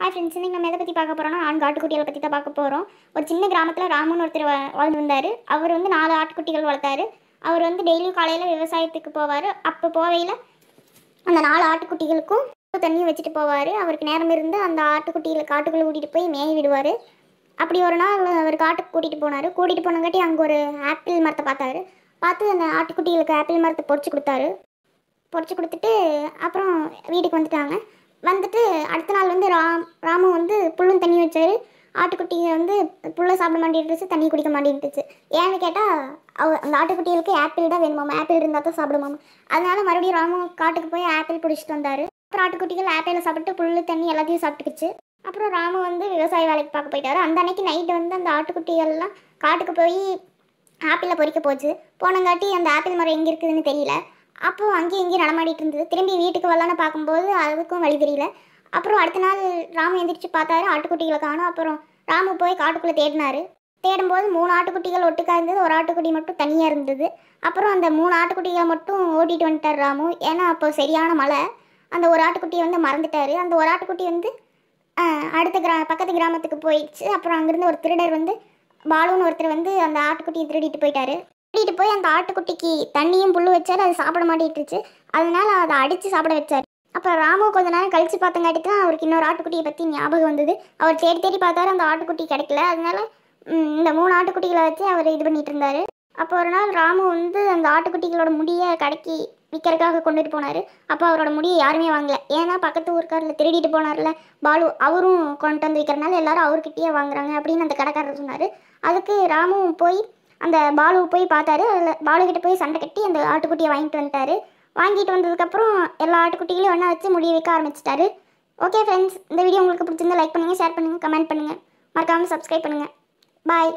hi friends இன்றைக்கி நம்ம எதை பற்றி பார்க்க போகிறோம்னா ஆண் ஆட்டுக்குட்டிகளை பற்றி தான் பார்க்க போகிறோம் ஒரு சின்ன கிராமத்தில் ராமுன்னு ஒருத்தர் வாழ்ந்து வந்தார் அவர் வந்து நாலு ஆட்டுக்குட்டிகள் வளர்த்தாரு அவர் வந்து டெய்லியும் காலையில் விவசாயத்துக்கு போவார் அப்போ போவையில் அந்த நாலு ஆட்டுக்குட்டிகளுக்கும் தண்ணியும் வச்சுட்டு போவார் அவருக்கு நேரம் இருந்து அந்த ஆட்டுக்குட்டிகளை காட்டுக்குள்ளே கூட்டிகிட்டு போய் மேய விடுவார் அப்படி ஒரு நாள் அவர் காட்டுக்கு கூட்டிகிட்டு போனார் கூட்டிகிட்டு போனங்காட்டி அங்கே ஒரு ஆப்பிள் மரத்தை பார்த்தாரு பார்த்து அந்த ஆட்டுக்குட்டிகளுக்கு ஆப்பிள் மரத்தை பொறிச்சு கொடுத்தாரு பொறிச்சு கொடுத்துட்டு அப்புறம் வீட்டுக்கு வந்துட்டாங்க வந்துட்டு அடுத்த நாள் வந்து ராம் ராமு வந்து புல்லும் தண்ணி வச்சார் ஆட்டுக்குட்டியை வந்து புல்லை சாப்பிட மாட்டேன்ட்டுச்சு தண்ணி குடிக்க மாட்டேன்ட்டுச்சு ஏன்னு கேட்டால் அவ அந்த ஆட்டுக்குட்டிகளுக்கு ஆப்பிள் தான் வேணுமாம் ஆப்பிள் இருந்தால் தான் சாப்பிடுவோம் அதனால மறுபடியும் ராமு காட்டுக்கு போய் ஆப்பிள் பிடிச்சிட்டு வந்தார் அப்புறம் ஆட்டுக்குட்டிகள் ஆப்பிளை சாப்பிட்டு புல் தண்ணி எல்லாத்தையும் சாப்பிட்டுக்குச்சு அப்புறம் ராமு வந்து விவசாய வேலைக்கு பார்க்க போயிட்டார் அந்த அன்னைக்கு நைட்டு வந்து அந்த ஆட்டுக்குட்டிகள்லாம் காட்டுக்கு போய் ஆப்பிளை பொறிக்க போச்சு போனங்காட்டி அந்த ஆப்பிள் மரம் எங்கே இருக்குதுன்னு தெரியல அப்போது அங்கேயும் இங்கேயும் நடமாடிட்டு இருந்தது திரும்பி வீட்டுக்கு வரலான்னு பார்க்கும்போது அதுக்கும் வழி தெரியல அப்புறம் அடுத்த நாள் ராமு எந்திரிச்சு பார்த்தாரு ஆட்டுக்குட்டிகளை காணும் அப்புறம் ராமு போய் காட்டுக்குள்ளே தேடினாரு தேடும்போது மூணு ஆட்டுக்குட்டிகள் ஒட்டுக்காக இருந்தது ஒரு ஆட்டுக்குட்டி மட்டும் தனியாக இருந்தது அப்புறம் அந்த மூணு ஆட்டுக்குட்டிகளை மட்டும் ஓட்டிகிட்டு வந்துட்டார் ராமு ஏன்னா அப்போ சரியான மழை அந்த ஒரு ஆட்டுக்குட்டியை வந்து மறந்துட்டார் அந்த ஒரு ஆட்டுக்குட்டி வந்து அடுத்த கிரா பக்கத்து கிராமத்துக்கு போயிடுச்சு அப்புறம் அங்கேருந்து ஒரு திருடர் வந்து பாலுன்னு ஒருத்தர் வந்து அந்த ஆட்டுக்குட்டியை திருடிட்டு போயிட்டாரு கூட்டிகிட்டு போய் அந்த ஆட்டுக்குட்டிக்கு தண்ணியும் புல்லு வச்சார் அது சாப்பிட மாட்டேட்டுருச்சு அதனால் அதை அடித்து சாப்பிட வச்சார் அப்புறம் ராமு கொஞ்ச நேரம் கழித்து பார்த்தங்காட்டி தான் அவருக்கு இன்னொரு ஆட்டுக்குட்டியை பற்றி ஞாபகம் வந்தது அவர் தேடி தேடி பார்த்தாரு அந்த ஆட்டுக்குட்டி கிடைக்கல அதனால இந்த மூணு ஆட்டுக்குட்டிகளை வச்சு அவர் இது பண்ணிட்டு இருந்தார் அப்போ ஒரு நாள் ராமு வந்து அந்த ஆட்டுக்குட்டிகளோட முடியை கடைக்கு விற்கிறதுக்காக கொண்டுட்டு போனார் அப்போ அவரோட முடியை யாருமே வாங்கல ஏன்னா பக்கத்து ஊருக்காரில் திருடிட்டு போனார்ல பாலு அவரும் கொண்டு வந்து விற்கிறனால எல்லாரும் அவர்கிட்டயே வாங்குறாங்க அப்படின்னு அந்த கடைக்காரர் சொன்னார் அதுக்கு ராமும் போய் அந்த பாலு போய் பார்த்தாரு அதில் பாலுக்கிட்ட போய் சண்டை கட்டி அந்த ஆட்டுக்குட்டியை வாங்கிட்டு வந்துட்டாரு வாங்கிட்டு வந்ததுக்கப்புறம் எல்லா ஆட்டுக்குட்டிகளையும் ஒன்றா வச்சு முடிய வைக்க ஆரம்பிச்சிட்டாரு ஓகே ஃப்ரெண்ட்ஸ் இந்த வீடியோ உங்களுக்கு பிடிச்சிருந்தா லைக் பண்ணுங்கள் ஷேர் பண்ணுங்கள் கமெண்ட் பண்ணுங்கள் மறக்காமல் சப்ஸ்கிரைப் பண்ணுங்கள் பாய்